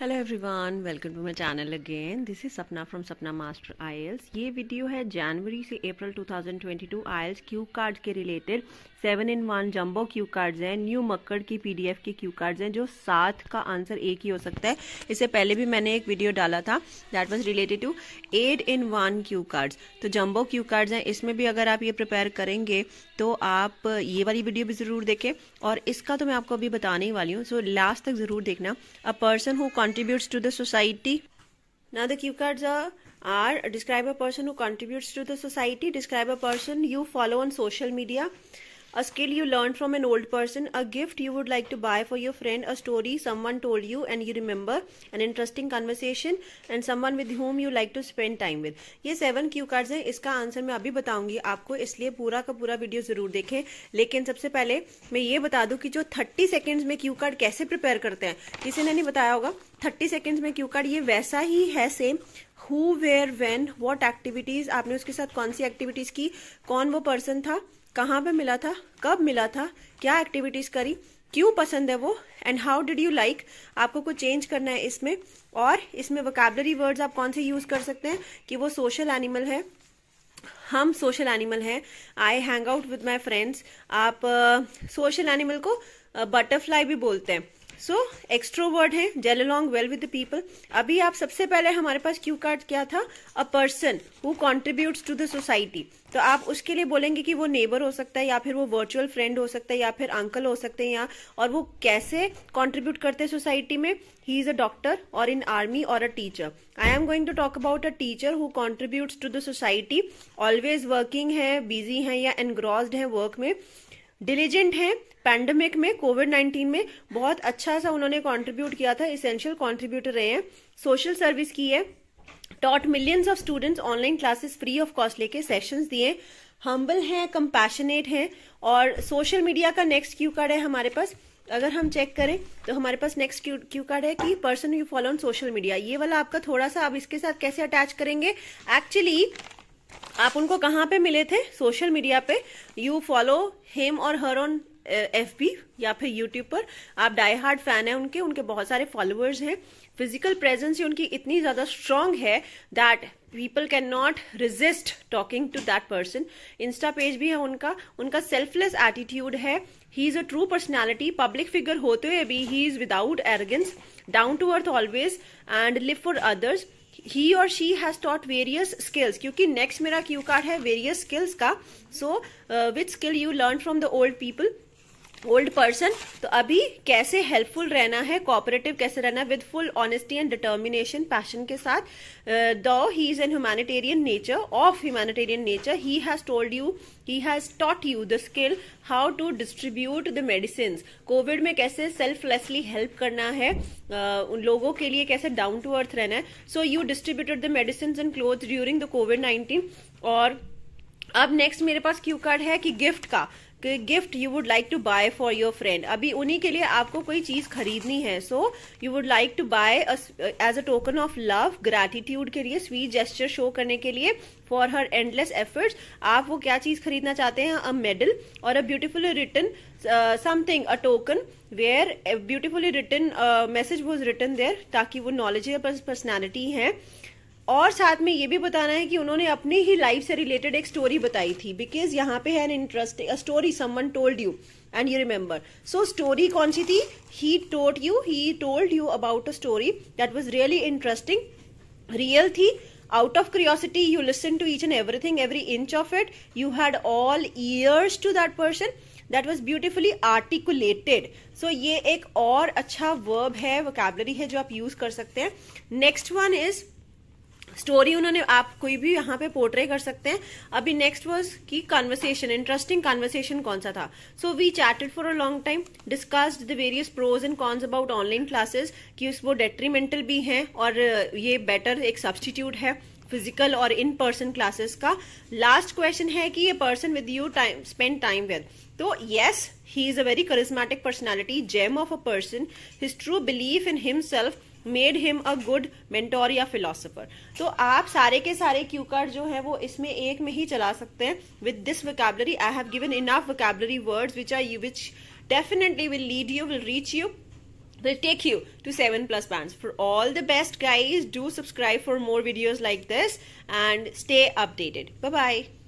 Hello everyone welcome to my channel again this is Sapna from Sapna master IELTS ये video है जनवरी से April 2022 IELTS cue card के related seven in one jumbo cue cards हैं new Makkar की PDF के Q cards हैं जो सात का आंसर एक ही हो सकता है इससे पहले भी मैंने एक वीडियो डाला था that was related to eight in one cue cards तो जम्बो क्यू कार्ड्स हैं इसमें भी अगर आप ये प्रिपेयर करेंगे तो आप ये वाली वीडियो भी ज़रूर देखें और इसका तो मैं आपको अभी बताने ही वाली हूँ सो लास्ट तक ज़रूर देखना a person who contributes to the society. Now the cue cards are, are describe a person who contributes to the society, describe a person you follow on social media, A skill you learned from an old person, a gift you would like to buy for your friend, a story someone told you and you remember, an interesting conversation and someone with whom you like to spend time with. ये seven cue cards हैं इसका answer मैं अभी बताऊंगी आपको इसलिए पूरा का पूरा video जरूर देखें लेकिन सबसे पहले मैं ये बता दूं कि जो 30 seconds में क्यू card कैसे prepare करते हैं किसी ने नहीं बताया होगा 30 seconds में क्यू card ये वैसा ही है same. Who, where, when, what activities आपने उसके साथ कौन सी activities की कौन वो person था कहाँ पे मिला था कब मिला था क्या एक्टिविटीज़ करी क्यों पसंद है वो and how did you like आपको कुछ चेंज करना है इसमें और इसमें वोकेबलरी वर्ड्स आप कौन से यूज़ कर सकते हैं कि वो सोशल एनिमल है हम सोशल एनिमल हैं I hang out with my friends आप सोशल uh, एनिमल को बटरफ्लाई uh, भी बोलते हैं सो एक्स्ट्रोवर्ड है gel along well with the people अभी आप सबसे पहले हमारे पास क्यू कार्ड क्या था a person who contribute to the society तो आप उसके लिए बोलेंगे कि वो नेबर हो सकता है या फिर वो वर्चुअल फ्रेंड हो सकता है या फिर अंकल हो सकते हैं या और वो कैसे कॉन्ट्रीब्यूट करते हैं सोसाइटी में ही इज अ डॉक्टर और इन आर्मी और a teacher I am going to talk about a teacher who contribute to the society always working है बिजी है या एनग्रॉस्ड है वर्क में डिलीजेंट हैं पैंडमिक में कोविड 19 में बहुत अच्छा सा उन्होंने कंट्रीब्यूट किया था इसेंशियल कंट्रीब्यूटर रहे हैं सोशल सर्विस की है taught millions of students online classes free of cost लेके सेशंस दिए हम्बल हैं कंपैशनेट हैं और सोशल मीडिया का नेक्स्ट क्यू कार्ड है हमारे पास अगर हम चेक करें तो हमारे पास नेक्स्ट क्यू क्यू कार्ड है कि person you follow on social media ये वाला आपका थोड़ा सा आप इसके साथ कैसे अटैच करेंगे एक्चुअली आप उनको कहाँ पे मिले थे सोशल मीडिया पे यू फॉलो हेम और हर ऑन एफ बी या फिर यूट्यूब पर आप डाई हार्ड फैन है उनके उनके बहुत सारे फॉलोअर्स हैं फिजिकल प्रेजेंस उनकी इतनी ज्यादा स्ट्रांग है that people cannot resist talking to that person insta page भी है उनका उनका सेल्फलेस एटीट्यूड है he is a true personality public figure होते हुए भी he is without arrogance down to earth always and live for others he और she has taught various skills क्योंकि नेक्स्ट मेरा क्यू कार्ड है वेरियस स्किल्स का so which skill you learn from the old people old person तो अभी कैसे helpful रहना है कोऑपरेटिव कैसे रहना with full honesty and determination passion के साथ दो he is an humanitarian nature of humanitarian nature he has told you he has taught you the skill how to distribute the medicine covid में कैसे selflessly help करना है uh, उन लोगों के लिए कैसे डाउन टू अर्थ रहना है so you distributed the medicine and cloth during the covid nineteen और अब नेक्स्ट मेरे पास क्यू कार्ड है कि गिफ्ट का gift you would like to buy for your friend अभी उन्हीं के लिए आपको कोई चीज खरीदनी है so you would like to buy as a token of love gratitude के लिए स्वीट जेस्टर शो करने के लिए फॉर हर एंडलेस एफर्ट्स आप वो क्या चीज खरीदना चाहते हैं अ मेडल और a beautifully return something a token where beautifully return message was return there ताकि वो नॉलेज पर्सनैलिटी है और साथ में ये भी बताना है कि उन्होंने अपनी ही लाइफ से रिलेटेड एक स्टोरी बताई थी बिकॉज यहाँ पे है an interesting story someone told you and you remember so story कौन सी थी he taught you he told you about a story that was really interesting real थी out of curiosity you listened to each and everything every inch of it you had all ears to that person that was beautifully articulated so ये एक और अच्छा verb है vocabulary है जो आप use कर सकते हैं next one is स्टोरी उन्होंने आप कोई भी यहाँ पे पोर्ट्रे कर सकते हैं अभी नेक्स्ट वर्स की कॉन्वर्सेशन इंटरेस्टिंग कॉन्वर्सेशन कौन सा था so we chatted for a long time discussed the various pros and cons about online classes कि उस वो डेट्रीमेंटल भी हैं और ये बेटर एक सब्सटीट्यूट है फिजिकल और इन पर्सन क्लासेस का लास्ट क्वेश्चन है कि ये person with you time spend time with तो yes he is a very charismatic personality gem of a person his true believe in himself made him a good mentor या philosopher तो आप सारे के सारे क्यू कार्ड जो है वो इसमें एक में ही चला सकते हैं with this vocabulary I have given enough vocabulary words which are you which definitely will lead you will reach you will take you to seven plus bands for all the best guys do subscribe for more videos like this and stay updated bye